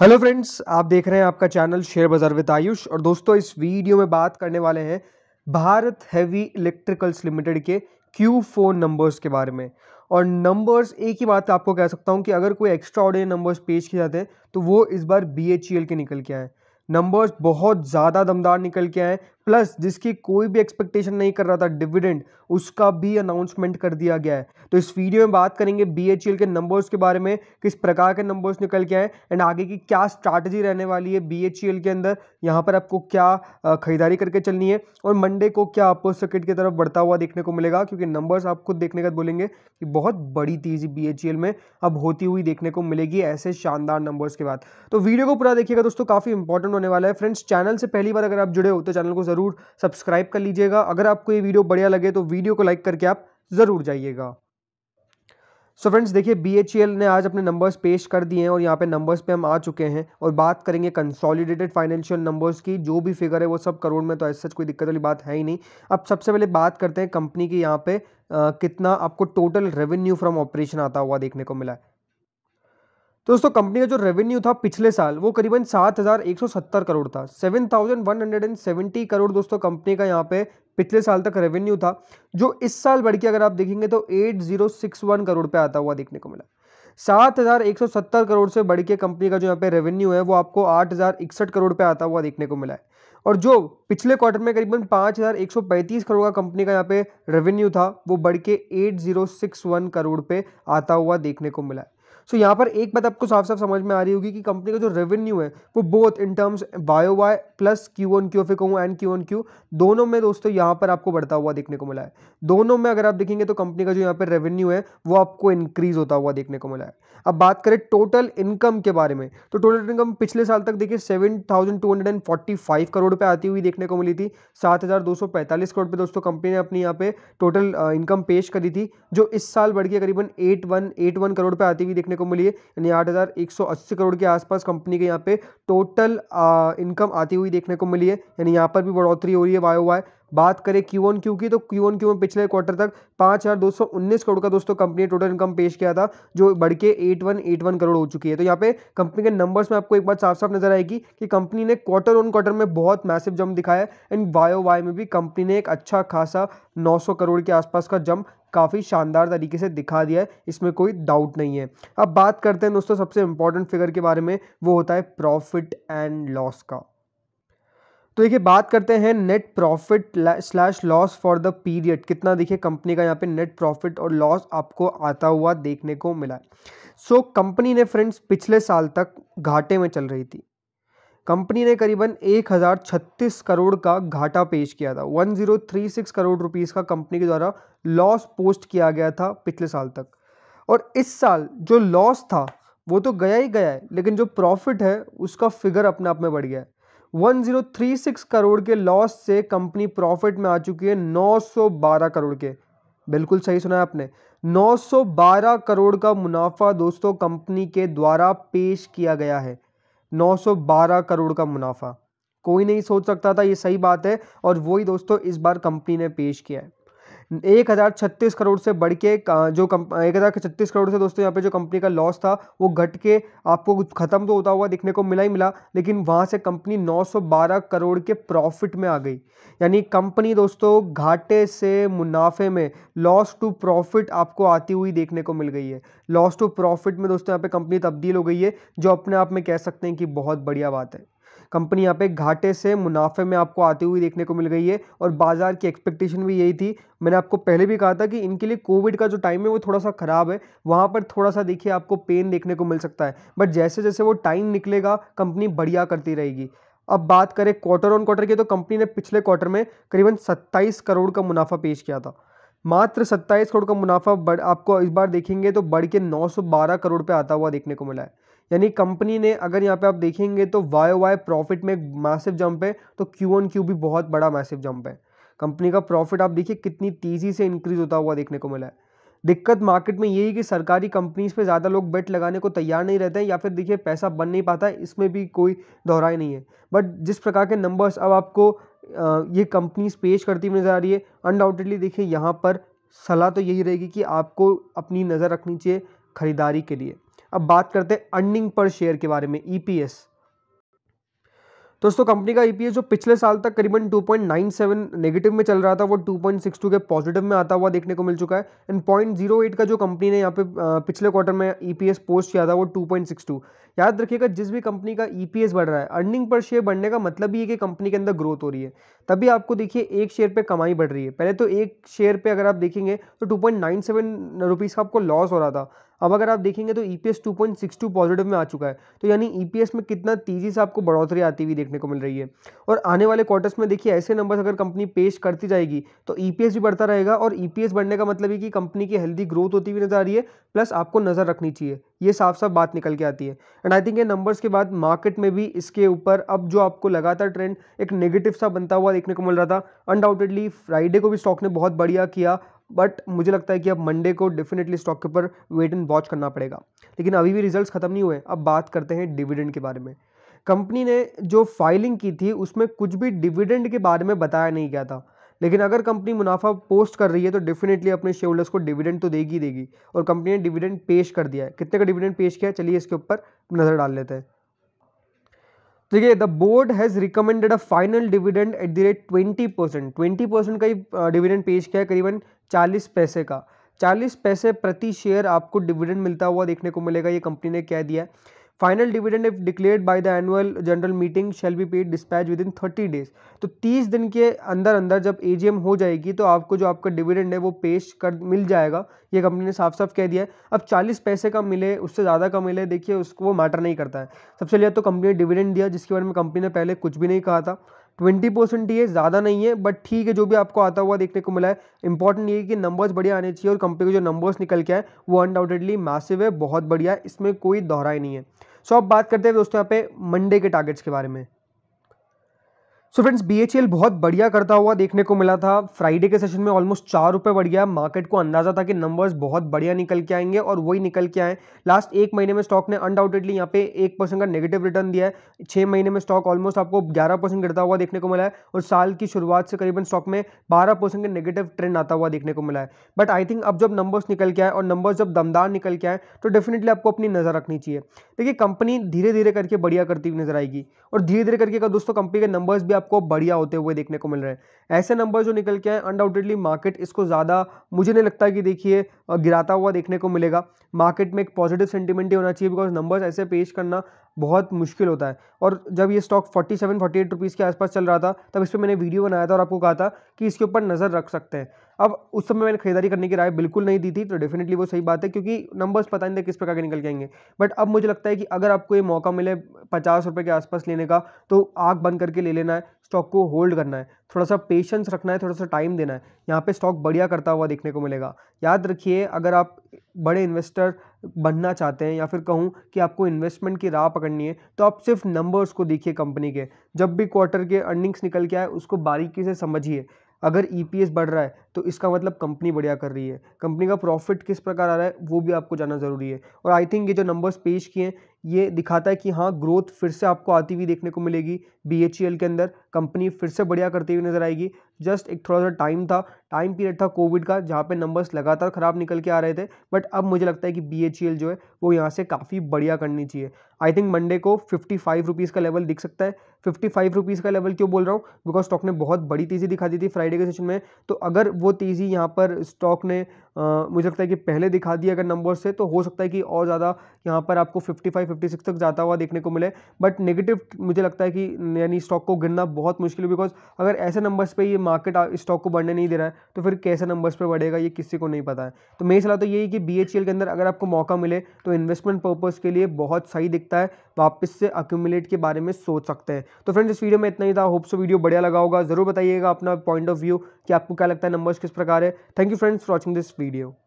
hello friends आप देख रहे हैं आपका चैनल शेयर बाजार विद आयुष और दोस्तों इस वीडियो में बात करने वाले हैं भारत हैवी इलेक्ट्रिकल्स लिमिटेड के क्यू फोन नंबर्स के बारे में और नंबर्स एक ही बात आपको कह सकता हूँ कि अगर कोई एक्स्ट्रा ऑर्डिनरी नंबर्स पेश किए जाते हैं तो वो इस बार बी e के निकल के आए नंबर्स बहुत ज़्यादा दमदार निकल के आए प्लस जिसकी कोई भी एक्सपेक्टेशन नहीं कर रहा था डिविडेंड उसका भी अनाउंसमेंट कर दिया गया है तो इस वीडियो में बात करेंगे बी e के नंबर्स के बारे में किस प्रकार के नंबर्स निकल के आए एंड आगे की क्या स्ट्रैटेजी रहने वाली है बी e के अंदर यहाँ पर आपको क्या खरीदारी करके चलनी है और मंडे को क्या अपोज सर्किट की तरफ बढ़ता हुआ देखने को मिलेगा क्योंकि नंबर्स आप खुद देखने का बोलेंगे कि बहुत बड़ी तेजी बी e में अब होती हुई देखने को मिलेगी ऐसे शानदार नंबर्स के बाद तो वीडियो को पूरा देखिएगा दोस्तों काफ़ी इंपॉर्टेंट होने वाला है फ्रेंड्स चैनल से पहली बार अगर आप जुड़े हो तो चैनल को ज़रूर सब्सक्राइब कर लीजिएगा अगर आपको ये वीडियो बढ़िया लगे तो वीडियो को लाइक करके आप ज़रूर जाइएगा सो फ्रेंड्स देखिए बी e ने आज अपने नंबर्स पेश कर दिए हैं और यहाँ पे नंबर्स पे हम आ चुके हैं और बात करेंगे कंसोलिडेटेड फाइनेंशियल नंबर्स की जो भी फिगर है वो सब करोड़ में तो ऐसा सच कोई दिक्कत वाली बात है ही नहीं अब सबसे पहले बात करते हैं कंपनी की यहाँ पे आ, कितना आपको टोटल रेवेन्यू फ्रॉम ऑपरेशन आता हुआ देखने को मिला है तो दोस्तों कंपनी का जो रेवेन्यू था पिछले साल वो करीबन 7,170 करोड़ था 7,170 करोड़ दोस्तों कंपनी का यहाँ पे पिछले साल तक रेवेन्यू था जो इस साल बढ़ के अगर आप देखेंगे तो 8,061 करोड़ पे आता हुआ देखने को मिला 7,170 करोड़ से बढ़ के कंपनी का जो यहाँ पे रेवेन्यू है वो आपको इकसठ करोड़ पे आता हुआ देखने को मिला है और जो पिछले क्वार्टर में करीबन पैंतीस करोड़ का कंपनी का यहाँ पे रेवेन्यू था वो बढ़ के वन करोड़ पे आता हुआ देखने को मिला है सो यहाँ पर एक बात आपको साफ साफ समझ में आ रही होगी कि कंपनी का जो रेवेन्यू है वो बोथ इन टर्म्स बायो Y plus Q on Q फिर कहूँ एंड क्यू ऑन क्यू दोनों में दोस्तों यहाँ पर आपको बढ़ता हुआ देखने को मिला है दोनों में अगर आप देखेंगे तो कंपनी का जो यहाँ पर रेवेन्यू है वो आपको इंक्रीज होता हुआ देखने को मिला है अब बात करें टोटल इनकम के बारे में तो टोटल इनकम पिछले साल तक देखिए seven thousand two hundred and forty five crore पे आती हुई देखने को मिली थी सात हज़ार दो सौ पैंतालीस करोड़ पे दोस्तों कंपनी ने अपनी यहाँ पे टोटल इनकम पेश करी थी जो इस साल बढ़ के करीबन eight one eight one crore पे आती हुई देखने को मिली है यानी आठ हज़ार एक सौ अस्सी करोड़ के आसपास कंपनी के यहाँ पे टोटल इनकम आती हुई देखने को मिली है यानी यहाँ पर भी बढ़ोतरी हो रही है वाई वाई बात करें क्यू ऑन क्यू की तो क्यू ऑन क्यू में पिछले क्वार्टर तक पाँच हज़ार दो सौ उन्नीस करोड़ का दोस्तों कंपनी टोटल इनकम पेश किया था जो बढ़ के eight one eight one crore हो चुकी है तो यहाँ पे कंपनी के नंबर्स में आपको एक बात साफ साफ नजर आएगी कि कंपनी ने क्वार्टर ऑन क्वार्टर में बहुत मैसिव जंप दिखाया एंड वायो वाई में भी कंपनी ने एक अच्छा खासा सौ करोड़ के आसपास का जंप काफ़ी शानदार तरीके से दिखा दिया है इसमें कोई डाउट नहीं है अब बात करते हैं दोस्तों सबसे इंपॉर्टेंट फिगर के बारे में वो होता है प्रॉफिट एंड लॉस का तो देखिए बात करते हैं net profit slash loss for the period कितना देखिए कंपनी का यहाँ पे नेट प्रॉफिट और लॉस आपको आता हुआ देखने को मिला है सो so, कंपनी ने फ्रेंड्स पिछले साल तक घाटे में चल रही थी कंपनी ने करीबन छत्तीस करोड़ का घाटा पेश किया था 1036 करोड़ रुपीस का कंपनी के द्वारा लॉस पोस्ट किया गया था पिछले साल तक और इस साल जो लॉस था वो तो गया ही गया है लेकिन जो प्रॉफिट है उसका फिगर अपने आप में बढ़ गया है 1036 करोड़ के लॉस से कंपनी प्रॉफिट में आ चुकी है 912 करोड़ के बिल्कुल सही सुना है आपने 912 करोड़ का मुनाफा दोस्तों कंपनी के द्वारा पेश किया गया है 912 करोड़ का मुनाफा कोई नहीं सोच सकता था ये सही बात है और वही दोस्तों इस बार कंपनी ने पेश किया है एक हज़ार छत्तीस करोड़ से बढ़ के जो कम एक हज़ार छत्तीस करोड़ से दोस्तों यहाँ पे जो कंपनी का लॉस था वो घट के आपको ख़त्म तो होता हुआ देखने को मिला ही मिला लेकिन वहाँ से कंपनी 912 करोड़ के प्रॉफिट में आ गई यानी कंपनी दोस्तों घाटे से मुनाफे में लॉस टू प्रॉफिट आपको आती हुई देखने को मिल गई है लॉस टू प्रॉफिट में दोस्तों यहाँ पर कंपनी तब्दील हो गई है जो अपने आप में कह सकते हैं कि बहुत बढ़िया बात है कंपनी यहाँ पे घाटे से मुनाफे में आपको आती हुई देखने को मिल गई है और बाजार की एक्सपेक्टेशन भी यही थी मैंने आपको पहले भी कहा था कि इनके लिए कोविड का जो टाइम है वो थोड़ा सा ख़राब है वहाँ पर थोड़ा सा देखिए आपको पेन देखने को मिल सकता है बट जैसे जैसे वो टाइम निकलेगा कंपनी बढ़िया करती रहेगी अब बात करें क्वार्टर ऑन क्वार्टर की तो कंपनी ने पिछले क्वार्टर में करीबन सत्ताईस करोड़ का मुनाफा पेश किया था मात्र सत्ताईस करोड़ का मुनाफा बढ़ आपको इस बार देखेंगे तो बढ़ के नौ करोड़ पे आता हुआ देखने को मिला है यानी कंपनी ने अगर यहाँ पे आप देखेंगे तो वाई वाई प्रॉफिट में मैसिव जंप है तो क्यू ऑन क्यू भी बहुत बड़ा मैसिव जंप है कंपनी का प्रॉफिट आप देखिए कितनी तेज़ी से इंक्रीज होता हुआ देखने को मिला है दिक्कत मार्केट में यही कि सरकारी कंपनीज पे ज़्यादा लोग बेट लगाने को तैयार नहीं रहते हैं या फिर देखिए पैसा बन नहीं पाता है इसमें भी कोई दोहराई नहीं है बट जिस प्रकार के नंबर्स अब आपको ये कंपनीज पेश करती हुई नज़र आ रही है अनडाउटेडली देखिए यहाँ पर सलाह तो यही रहेगी कि आपको अपनी नज़र रखनी चाहिए खरीदारी के लिए अब बात करते हैं अर्निंग पर शेयर के बारे में ईपीएस e दोस्तों कंपनी का ईपीएस e जो पिछले साल तक करीबन 2.97 नेगेटिव में चल रहा था वो 2.62 के पॉजिटिव में आता हुआ देखने को मिल चुका है एंड पॉइंट जीरो एट का जो कंपनी ने यहाँ पे पिछले क्वार्टर में ईपीएस e पोस्ट किया था वो 2.62 याद रखिएगा जिस भी कंपनी का ईपीएस बढ़ रहा है अर्निंग पर शेयर बढ़ने का मतलब ये कि कंपनी के अंदर ग्रोथ हो रही है तभी आपको देखिए एक शेयर पर कमाई बढ़ रही है पहले तो एक शेयर पर अगर आप देखेंगे तो टू पॉइंट का आपको लॉस हो रहा था अब अगर आप देखेंगे तो ई पी पॉजिटिव में आ चुका है तो यानी ई e में कितना तेज़ी से आपको बढ़ोतरी आती हुई देखने को मिल रही है और आने वाले क्वार्टर्स में देखिए ऐसे नंबर्स अगर कंपनी पेश करती जाएगी तो ई e भी बढ़ता रहेगा और ई e बढ़ने का मतलब कि कंपनी की हेल्दी ग्रोथ होती हुई नज़र आ रही है प्लस आपको नज़र रखनी चाहिए ये साफ साफ बात निकल के आती है एंड आई थिंक ये नंबर्स के बाद मार्केट में भी इसके ऊपर अब जो आपको लगातार ट्रेंड एक नेगेटिव सा बनता हुआ देखने को मिल रहा था अनडाउटेडली फ्राइडे को भी स्टॉक ने बहुत बढ़िया किया बट मुझे लगता है कि अब मंडे को डेफिनेटली स्टॉक के ऊपर वेट एंड वॉच करना पड़ेगा लेकिन अभी भी रिजल्ट्स ख़त्म नहीं हुए अब बात करते हैं डिविडेंड के बारे में कंपनी ने जो फाइलिंग की थी उसमें कुछ भी डिविडेंड के बारे में बताया नहीं गया था लेकिन अगर कंपनी मुनाफा पोस्ट कर रही है तो डेफिनेटली अपने शेयर होल्डर्स को डिविडेंड तो देगी देगी और कंपनी ने डिविडेंड पेश कर दिया है कितने का डिविडेंड पेश किया है चलिए इसके ऊपर नज़र डाल लेते हैं तो the board has recommended a final dividend at the rate twenty percent twenty percent का ही डिविडेंड पेश किया है करीबन चालीस पैसे का चालीस पैसे प्रति शेयर आपको डिविडेंड मिलता हुआ देखने को मिलेगा ये कंपनी ने क्या दिया है final dividend if declared by the annual general meeting shall be paid dispatch within thirty days तो तीस दिन के अंदर अंदर जब ए हो जाएगी तो आपको जो आपका डिविडेंड है वो पेश कर मिल जाएगा ये कंपनी ने साफ साफ कह दिया है अब चालीस पैसे का मिले उससे ज़्यादा का मिले देखिए उसको वो मैटर नहीं करता है सबसे लिया तो कंपनी ने डिविडेंड दिया जिसके बारे में कंपनी ने पहले कुछ भी नहीं कहा था ट्वेंटी परसेंट ही है ज़्यादा नहीं है बट ठीक है जो भी आपको आता हुआ देखने को मिला है इंपॉर्टेंट ये है कि नंबर्स बढ़िया आने चाहिए और कंपनी के जो नंबर्स निकल के आए वो अनडाउटेडली मैसिव है बहुत बढ़िया है इसमें कोई दोहराई नहीं है सो so, अब बात करते हैं दोस्तों यहाँ पे मंडे के टारगेट्स के बारे में सो फ्रेंड्स बी बहुत बढ़िया करता हुआ देखने को मिला था फ्राइडे के सेशन में ऑलमोस्ट चार रुपये बढ़ गया मार्केट को अंदाजा था कि नंबर्स बहुत बढ़िया निकल के आएंगे और वही निकल के आए लास्ट एक महीने में स्टॉक ने अनडाउटेडली यहाँ पे एक परसेंट का नेगेटिव रिटर्न दिया है छः महीने में स्टॉक ऑलमोस्ट आपको ग्यारह परसेंट गिरता हुआ देखने को मिला है और साल की शुरुआत से करीबन स्टॉक में बारह परसेंट का नेगेटिव ट्रेंड आता हुआ देखने को मिला है बट आई थिंक अब जब नंबर्स निकल के आए और नंबर्स जब दमदार निकल के आए तो डेफिनेटली आपको अपनी नज़र रखनी चाहिए देखिए कंपनी धीरे धीरे करके बढ़िया करती हुई नजर आएगी और धीरे धीरे करके अगर दोस्तों कंपनी के नंबर्स भी आपको बढ़िया होते हुए देखने को मिल रहे हैं ऐसे नंबर जो निकल के आए अनडाउटेडली मार्केट इसको ज़्यादा मुझे नहीं लगता कि देखिए गिराता हुआ देखने को मिलेगा मार्केट में एक पॉजिटिव सेंटिमेंट ही होना चाहिए बिकॉज नंबर्स ऐसे पेश करना बहुत मुश्किल होता है और जब ये स्टॉक 47 48 रुपीस के आसपास चल रहा था तब इस पर मैंने वीडियो बनाया था और आपको कहा था कि इसके ऊपर नज़र रख सकते हैं अब उस समय मैंने खरीदारी करने की राय बिल्कुल नहीं दी थी तो डेफिनेटली वो सही बात है क्योंकि नंबर्स पता नहीं थे किस प्रकार के निकल के आएंगे बट अब मुझे लगता है कि अगर आपको ये मौका मिले पचास रुपये के आसपास लेने का तो आग बंद करके ले लेना है स्टॉक को होल्ड करना है थोड़ा सा पेशेंस रखना है थोड़ा सा टाइम देना है यहाँ पे स्टॉक बढ़िया करता हुआ देखने को मिलेगा याद रखिए अगर आप बड़े इन्वेस्टर बनना चाहते हैं या फिर कहूँ कि आपको इन्वेस्टमेंट की राह पकड़नी है तो आप सिर्फ नंबर्स को देखिए कंपनी के जब भी क्वार्टर के अर्निंग्स निकल के आए उसको बारीकी से समझिए अगर ई e बढ़ रहा है तो इसका मतलब कंपनी बढ़िया कर रही है कंपनी का प्रॉफिट किस प्रकार आ रहा है वो भी आपको जानना ज़रूरी है और आई थिंक ये जो नंबर्स पेश किए हैं ये दिखाता है कि हाँ ग्रोथ फिर से आपको आती हुई देखने को मिलेगी बी e के अंदर कंपनी फिर से बढ़िया करती हुई नज़र आएगी जस्ट एक थोड़ा सा टाइम था टाइम पीरियड था कोविड का जहाँ पे नंबर्स लगातार ख़राब निकल के आ रहे थे बट अब मुझे लगता है कि बी e जो है वो यहाँ से काफ़ी बढ़िया करनी चाहिए आई थिंक मंडे को फिफ्टी फाइव रुपीज़ का लेवल दिख सकता है फिफ्टी फाइव रुपीज़ का लेवल क्यों बोल रहा हूँ बिकॉज स्टॉक ने बहुत बड़ी तेज़ी दिखा दी थी फ्राइडे के सेशन में तो अगर वो तेज़ी यहाँ पर स्टॉक ने आ, मुझे लगता है कि पहले दिखा दी अगर नंबर से तो हो सकता है कि और ज़्यादा यहाँ पर आपको फिफ्टी फाइव फिफ्टी सिक्स तक जाता हुआ देखने को मिले बट नेगेटिव मुझे लगता है कि यानी स्टॉक को गिरना बहुत मुश्किल है बिकॉज अगर ऐसे नंबर्स पर ये मार्केट स्टॉक को बढ़ने नहीं दे रहा है तो फिर कैसे नंबर्स पर बढ़ेगा ये किसी को नहीं पता है तो मेरी सलाह तो यही कि बी के अंदर अगर आपको मौका मिले तो इन्वेस्टमेंट पर्पज़ के लिए बहुत सही दिखता है वापस से अक्यूमुलेट के बारे में सोच सकते हैं तो फ्रेंड्स इस वीडियो में इतना ही था होप्स वीडियो बढ़िया लगा होगा ज़रूर बताइएगा अपना पॉइंट ऑफ व्यू कि आपको क्या लगता है नंबर्स किस प्रकार है thank you friends watching this video